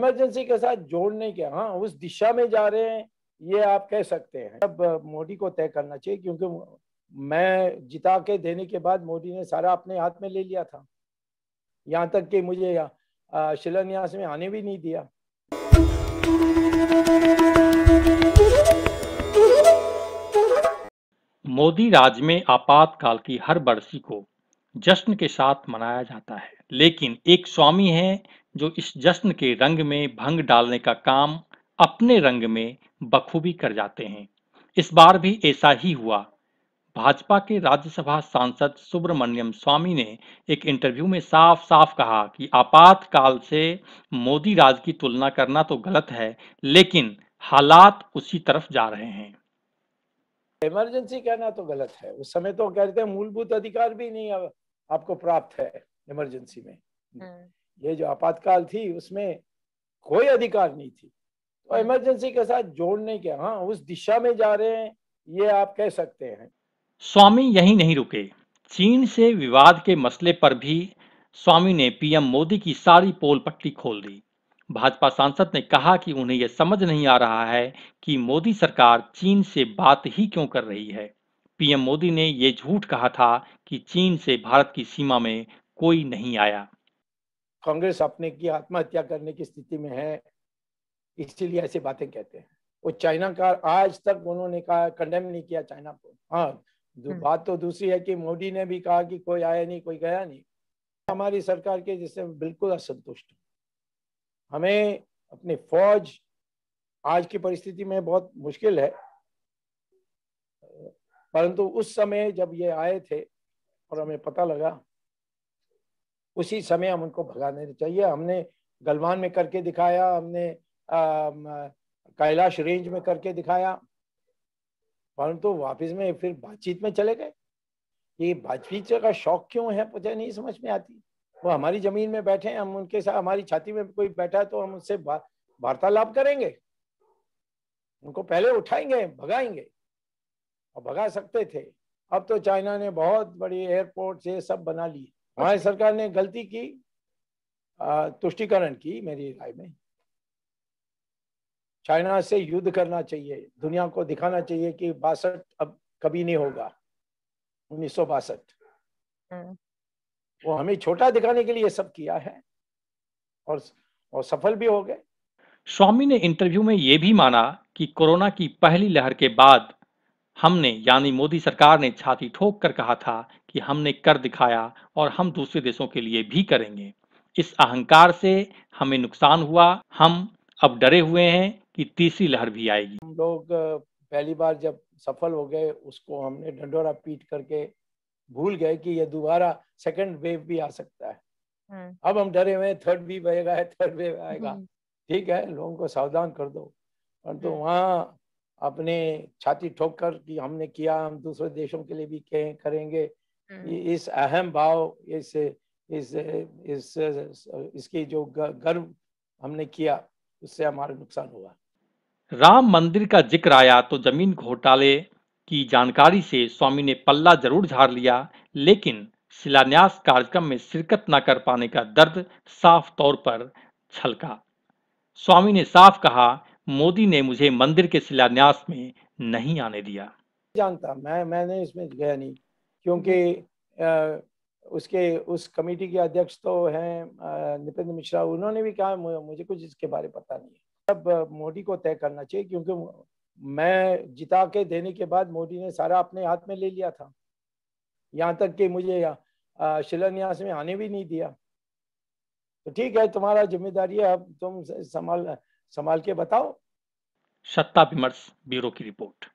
Emergency के साथ जोड़ने के हाँ उस दिशा में जा रहे हैं ये आप कह सकते हैं अब मोदी को तय करना चाहिए क्योंकि मैं जिता के देने के बाद मोदी ने सारा अपने हाथ में ले लिया था यहाँ तक कि मुझे शिलान्यास में आने भी नहीं दिया मोदी राज में आपातकाल की हर बरसी को जश्न के साथ मनाया जाता है लेकिन एक स्वामी हैं जो इस जश्न के रंग में भंग डालने का काम अपने रंग में बखूबी कर जाते हैं इस बार भी ऐसा ही हुआ भाजपा के राज्यसभा सांसद सुब्रमण्यम स्वामी ने एक इंटरव्यू में साफ साफ कहा कि आपातकाल से मोदी राज की तुलना करना तो गलत है लेकिन हालात उसी तरफ जा रहे हैं इमरजेंसी कहना तो गलत है उस समय तो कहते हैं मूलभूत अधिकार भी नहीं आपको प्राप्त है इमरजेंसी में हम्म। ये जो आपातकाल थी उसमें कोई अधिकार नहीं थी तो इमरजेंसी हम्म। के साथ जोड़ने के हाँ उस दिशा में जा रहे हैं ये आप कह सकते हैं स्वामी यही नहीं रुके चीन से विवाद के मसले पर भी स्वामी ने पीएम मोदी की सारी पोल पट्टी खोल दी भाजपा सांसद ने कहा कि उन्हें यह समझ नहीं आ रहा है कि मोदी सरकार चीन से बात ही क्यों कर रही है पीएम मोदी ने ये झूठ कहा था कि चीन से भारत की सीमा में कोई नहीं आया कांग्रेस अपने की आत्महत्या करने की स्थिति में है इसीलिए ऐसी बातें कहते हैं वो चाइना का आज तक उन्होंने कहा कंडेम नहीं किया चाइना को हाँ हम्म। बात तो दूसरी है कि मोदी ने भी कहा कि कोई आया नहीं कोई गया नहीं हमारी सरकार के जिससे बिल्कुल असंतुष्ट हमें अपनी फौज आज की परिस्थिति में बहुत मुश्किल है परंतु उस समय जब ये आए थे और हमें पता लगा उसी समय हम उनको भगा देने चाहिए हमने गलवान में करके दिखाया हमने कैलाश रेंज में करके दिखाया परंतु तो वापस में फिर बातचीत में चले गए ये बातचीत का शौक क्यों है मुझे नहीं समझ में आती वो हमारी जमीन में बैठे हैं हम उनके साथ हमारी छाती में कोई बैठा है तो हम उससे वार्तालाप करेंगे उनको पहले उठाएंगे भगाएंगे और भगा सकते थे अब तो चाइना ने बहुत बड़ी एयरपोर्ट ये सब बना लिए हमारी सरकार ने गलती की तुष्टिकरण की मेरी राय में चाइना से युद्ध करना चाहिए दुनिया को दिखाना चाहिए कि बासठ अब कभी नहीं होगा उन्नीस सौ बासठ हम्म। वो हमें छोटा दिखाने के लिए सब किया है और और सफल भी हो गए स्वामी ने इंटरव्यू में यह भी माना कि कोरोना की पहली लहर के बाद हमने यानी मोदी सरकार ने छाती ठोक कर कहा था कि हमने कर दिखाया और हम दूसरे देशों के लिए भी करेंगे इस अहंकार से हमें नुकसान हुआ हम अब डरे हुए हैं कि तीसरी लहर भी आएगी हम लोग पहली बार जब सफल हो गए उसको हमने डंडोरा पीट करके भूल गए कि यह दोबारा सेकंड वेव भी आ सकता है हम्म। अब हम डरे हुए थर्ड भी आएगा थर्ड वेव आएगा हम्म। ठीक है लोगों को सावधान कर दो परंतु तो वहाँ अपने छाती ठोक कर कि हमने किया हम दूसरे देशों के लिए भी करेंगे Hmm. इस अहम भाव इस इस इस इसकी जो गर्व हमने किया उससे हमारा नुकसान हुआ राम मंदिर का जिक्र आया तो जमीन घोटाले की जानकारी से स्वामी ने पल्ला जरूर झाड़ लिया लेकिन शिलान्यास कार्यक्रम में शिरकत न कर पाने का दर्द साफ तौर पर छलका स्वामी ने साफ कहा मोदी ने मुझे मंदिर के शिलान्यास में नहीं आने दिया जानता मैं मैंने इसमें गया नहीं क्योंकि उसके उस कमेटी के अध्यक्ष तो हैं निपेंद्र मिश्रा उन्होंने भी कहा मुझे कुछ इसके बारे पता नहीं है तब मोदी को तय करना चाहिए क्योंकि मैं जिता के देने के बाद मोदी ने सारा अपने हाथ में ले लिया था यहाँ तक कि मुझे शिलान्यास में आने भी नहीं दिया तो ठीक है तुम्हारा जिम्मेदारी है अब तुम संभाल संभाल के बताओ सत्ता विमर्श ब्यूरो की रिपोर्ट